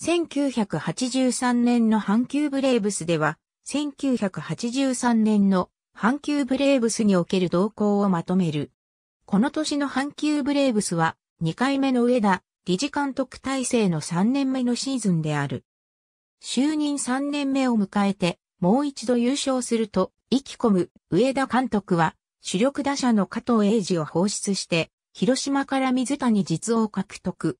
1983年の阪急ブレーブスでは、1983年の阪急ブレーブスにおける動向をまとめる。この年の阪急ブレーブスは、2回目の上田、理事監督体制の3年目のシーズンである。就任3年目を迎えて、もう一度優勝すると、意気込む上田監督は、主力打者の加藤英二を放出して、広島から水谷実を獲得。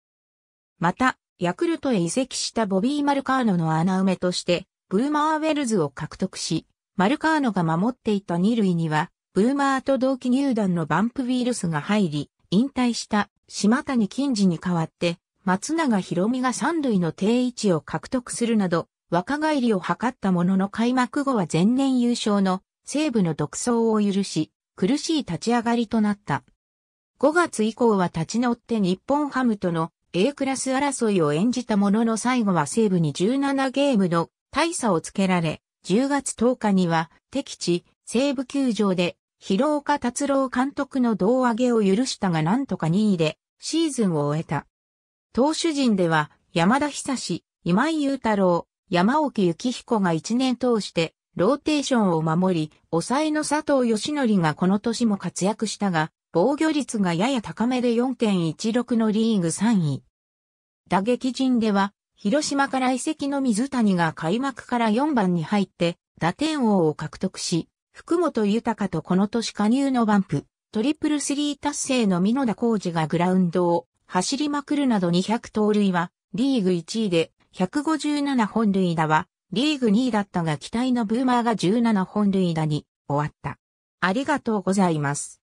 また、ヤクルトへ移籍したボビー・マルカーノの穴埋めとして、ブーマー・ウェルズを獲得し、マルカーノが守っていた二塁には、ブーマーと同期入団のバンプウィルスが入り、引退した島谷金次に代わって、松永博美が三塁の定位置を獲得するなど、若返りを図ったものの開幕後は前年優勝の西部の独走を許し、苦しい立ち上がりとなった。5月以降は立ち直って日本ハムとの A クラス争いを演じたものの最後は西部に17ゲームの大差をつけられ、10月10日には敵地西部球場で広岡達郎監督の胴上げを許したがなんとか2位でシーズンを終えた。投手陣では山田久志、今井雄太郎、山沖幸彦が1年通してローテーションを守り、抑えの佐藤義則がこの年も活躍したが、防御率がやや高めで4.16のリーグ3位。打撃陣では、広島から移籍の水谷が開幕から4番に入って、打点王を獲得し、福本豊とこの年加入のバンプ、トリプルスリー達成の美野田浩二がグラウンドを走りまくるなど200盗塁は、リーグ1位で、157本塁打は、リーグ2位だったが期待のブーマーが17本塁打に終わった。ありがとうございます。